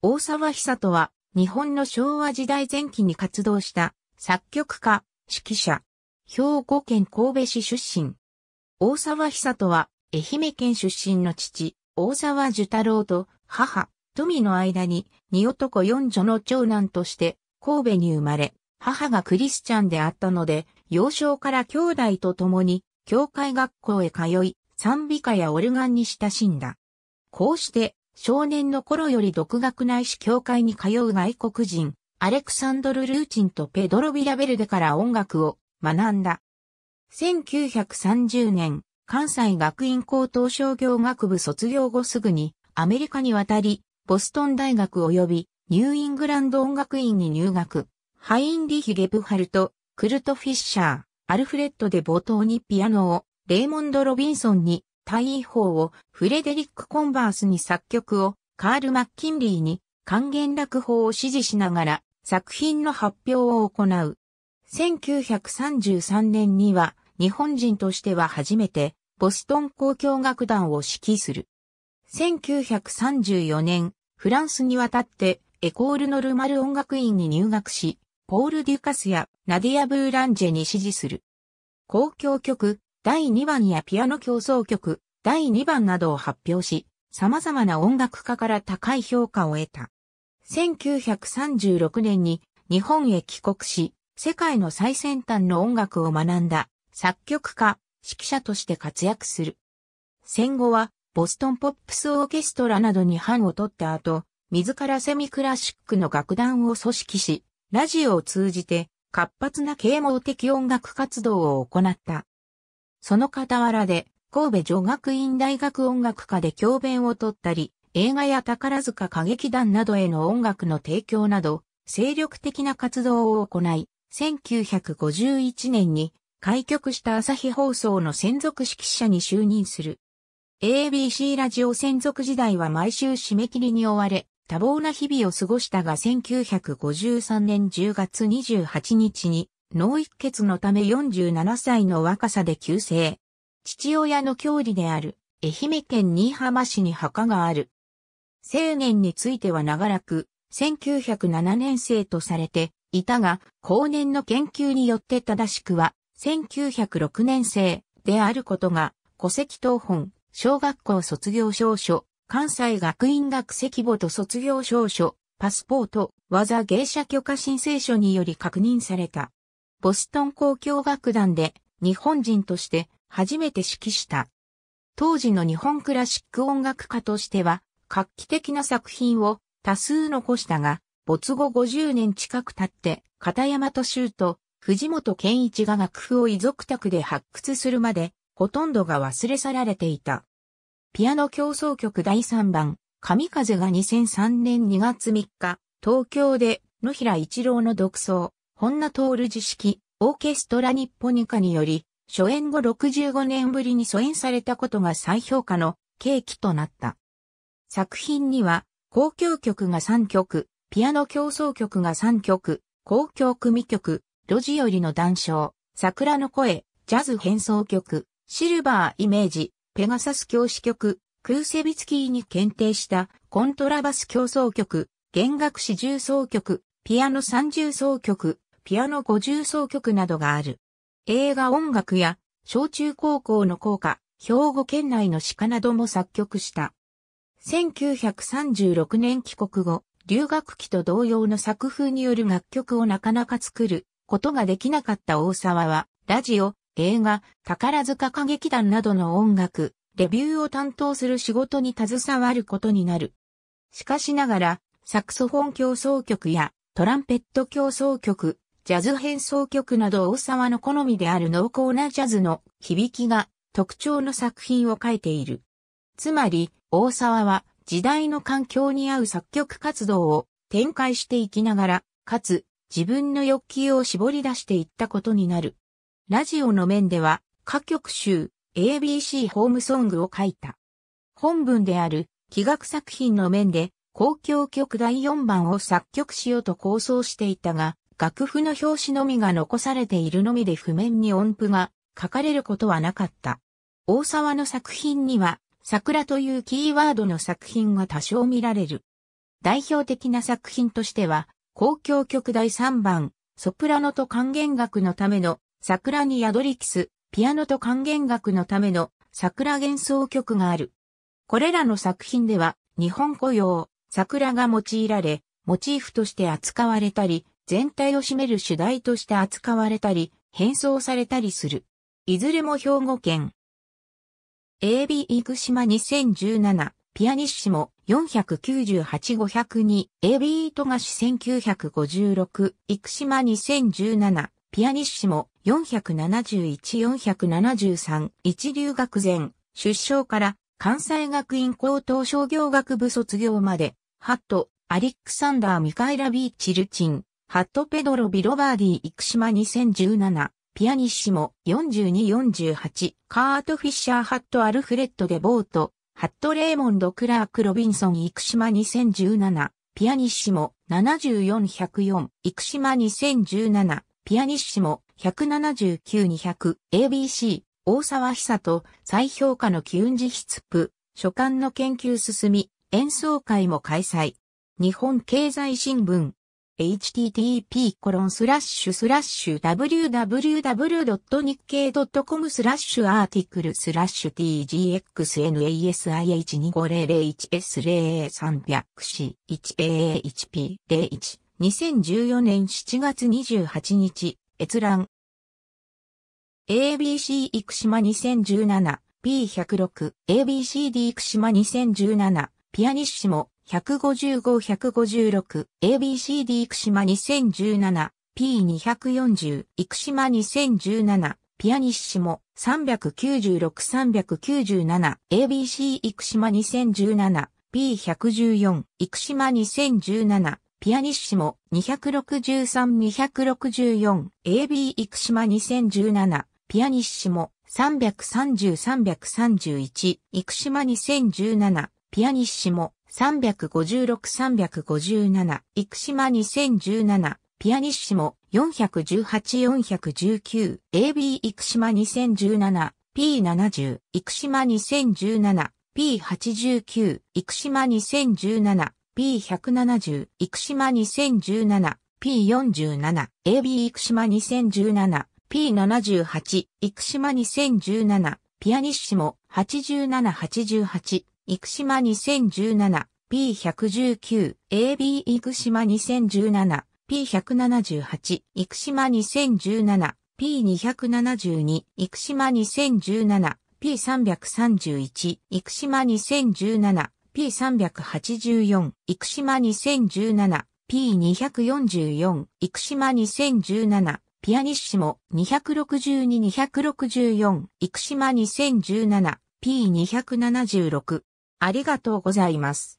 大沢久人は、日本の昭和時代前期に活動した作曲家、指揮者、兵庫県神戸市出身。大沢久人は、愛媛県出身の父、大沢寿太郎と母、富の間に、二男四女の長男として、神戸に生まれ、母がクリスチャンであったので、幼少から兄弟と共に、教会学校へ通い、賛美歌やオルガンに親しんだ。こうして、少年の頃より独学な視し教会に通う外国人、アレクサンドル・ルーチンとペドロ・ビラベルデから音楽を学んだ。1930年、関西学院高等商業学部卒業後すぐにアメリカに渡り、ボストン大学及びニューイングランド音楽院に入学。ハインリヒ・ゲブハルト、クルト・フィッシャー、アルフレッド・デ・ボトーにピアノを、レイモンド・ロビンソンに大位法をフレデリック・コンバースに作曲を、カール・マッキンリーに還元楽法を指示しながら作品の発表を行う。1933年には日本人としては初めてボストン交響楽団を指揮する。1934年、フランスに渡ってエコール・ノルマル音楽院に入学し、ポール・デュカスやナディア・ブーランジェに指示する。公共曲、第2番やピアノ競争曲、第2番などを発表し、様々な音楽家から高い評価を得た。1936年に日本へ帰国し、世界の最先端の音楽を学んだ作曲家、指揮者として活躍する。戦後はボストンポップスオーケストラなどに班を取った後、自らセミクラシックの楽団を組織し、ラジオを通じて活発な啓蒙的音楽活動を行った。その傍らで、神戸女学院大学音楽科で教鞭を取ったり、映画や宝塚歌劇団などへの音楽の提供など、精力的な活動を行い、1951年に開局した朝日放送の専属指揮者に就任する。ABC ラジオ専属時代は毎週締め切りに追われ、多忙な日々を過ごしたが1953年10月28日に脳一血のため47歳の若さで急性。父親の郷里である、愛媛県新居浜市に墓がある。青年については長らく、1907年生とされていたが、後年の研究によって正しくは、1906年生であることが、戸籍等本、小学校卒業証書、関西学院学籍簿と卒業証書、パスポート、技芸者許可申請書により確認された。ボストン交響楽団で日本人として初めて指揮した。当時の日本クラシック音楽家としては画期的な作品を多数残したが、没後50年近く経って片山敏夫と藤本健一が楽譜を遺族宅で発掘するまでほとんどが忘れ去られていた。ピアノ競争曲第3番、神風が2003年2月3日、東京で野平一郎の独奏、本名徹自式、オーケストラニッポニカにより、初演後65年ぶりに疎演されたことが再評価の契機となった。作品には、公共曲が3曲、ピアノ競争曲が3曲、公共組曲、路地よりの談笑、桜の声、ジャズ変奏曲、シルバーイメージ、ペガサス教師曲、クーセビツキーに検定したコントラバス競争曲、弦楽四重奏曲、ピアノ三重奏曲、ピアノ五重奏曲などがある。映画音楽や、小中高校の校歌、兵庫県内の鹿なども作曲した。1936年帰国後、留学期と同様の作風による楽曲をなかなか作ることができなかった大沢は、ラジオ、映画、宝塚歌劇団などの音楽、レビューを担当する仕事に携わることになる。しかしながら、サクソフォン協奏曲やトランペット協奏曲、ジャズ変奏曲など大沢の好みである濃厚なジャズの響きが特徴の作品を書いている。つまり、大沢は時代の環境に合う作曲活動を展開していきながら、かつ自分の欲求を絞り出していったことになる。ラジオの面では、歌曲集 ABC ホームソングを書いた。本文である器楽作品の面で、公共曲第4番を作曲しようと構想していたが、楽譜の表紙のみが残されているのみで譜面に音符が書かれることはなかった。大沢の作品には、桜というキーワードの作品が多少見られる。代表的な作品としては、公共曲第3番、ソプラノと還元楽のための桜に宿りキス、ピアノと還元楽のための桜幻想曲がある。これらの作品では、日本古用、桜が用いられ、モチーフとして扱われたり、全体を占める主題として扱われたり、変装されたりする。いずれも兵庫県。AB 生島2017、ピアニッシモ498-502、AB 糸菓1956、生島2017、ピアニッシモ471-473、一流学前、出生から関西学院高等商業学部卒業まで、ハット、アリックサンダー・ミカイラ・ビーチルチン、ハットペドロ・ビロバーディ・イクシマ2017、ピアニッシモ4248、カート・フィッシャー・ハット・アルフレッド・デ・ボート、ハット・レーモンド・クラーク・ロビンソン・イクシマ2017、ピアニッシモ74104、イクシマ2017、ピアニッシモ179200、ABC、大沢久と再評価の機運ヒツプ、書簡の研究進み、演奏会も開催。日本経済新聞 http://www.nikkei.com スラッシュアーティクルスラッシュ tgxnasih2501s00300c1a1p01 0 2014年7月28日閲覧 ABC 生島 2017P106ABCD 生島2017ピアニッシモ155-156、ABCD 生島2017、P240、生島2017、ピアニッシモ、396-397、ABC 生島2017、P114、生島2017、ピアニッシモ、263-264、AB 生島2017、ピアニッシモ、330-331、生島2017、ピアニッシモ、356-357、生島2017、ピアニッシモ418-419、AB 生島2017、P70、生島2017、P89、生島2017、P170、生島2017、P47、AB 生島2017、P78、生島2017、ピアニッシモ8788、生島 2017P119、AB 生島 2017P178、生島 2017P272、生島 2017P331、生島 2017P384、生島 2017P244、生島2017ピアニッシモ262-264、生島 2017P276、ありがとうございます。